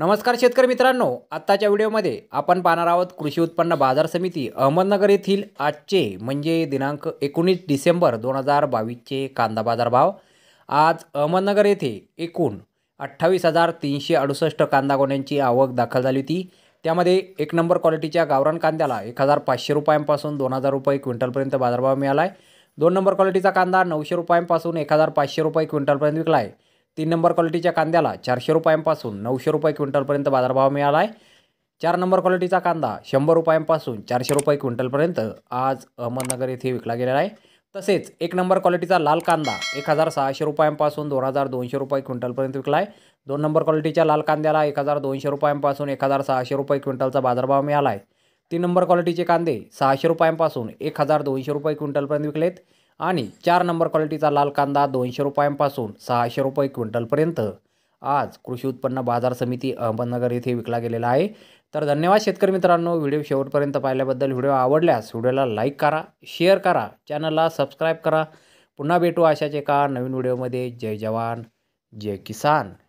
नमस्कार शेतकरी मित्रांनो आत्ताच्या व्हिडिओमध्ये आपण पाहणार आहोत कृषी उत्पन्न बाजार समिती अहमदनगर येथील आजचे म्हणजे दिनांक एकोणीस डिसेंबर दोन हजार बावीसचे कांदा बाजार भाव आज अहमदनगर येथे एकूण अठ्ठावीस हजार तीनशे अडुसष्ट कांदा गोण्यांची आवक दाखल झाली होती त्यामध्ये एक नंबर क्वालिटीच्या गावरान कांद्याला एक हजार पाचशे रुपयांपासून दोन हजार रुपये क्विंटलपर्यंत बाजारभाव मिळाला आहे दोन नंबर क्वालिटीचा कांदा नऊशे रुपयांपासून एक हजार पाचशे रुपये क्विंटलपर्यंत विकला आहे तीन नंबर क्वालिटीच्या कांद्याला चारशे रुपयांपासून नऊशे रुपये क्विंटलपर्यंत बाजारभाव मिळाला आहे चार नंबर क्वालिटीचा कांदा शंभर रुपयांपासून चारशे रुपये क्विंटलपर्यंत आज अहमदनगर येथे विकला गेलेला आहे तसेच एक नंबर क्वालिटीचा लाल कांदा एक हजार सहाशे रुपयांपासून दोन हजार दोनशे रुपये क्विंटलपर्यंत विकला आहे दोन नंबर क्वालिटीच्या लाल कांद्याला एक हजार दोनशे रुपयांपासून एक हजार सहाशे रुपये क्विंटलचा बाजारभाव मिळाला आहे तीन नंबर क्वालिटीचे कांदे सहाशे रुपयांपासून एक हजार दोनशे रुपये क्विंटलपर्यंत विकलेत आणि चार नंबर क्वालिटीचा लाल कांदा दोनशे रुपयांपासून सहाशे रुपये क्विंटलपर्यंत आज कृषी उत्पन्न बाजार समिती अहमदनगर येथे विकला गेलेला आहे तर धन्यवाद शेतकरी मित्रांनो व्हिडिओ शेवटपर्यंत पाहिल्याबद्दल व्हिडिओ आवडल्यास व्हिडिओला लाईक करा शेअर करा चॅनलला सबस्क्राईब करा पुन्हा भेटू अशाच एका नवीन व्हिडिओमध्ये जय जवान जय किसान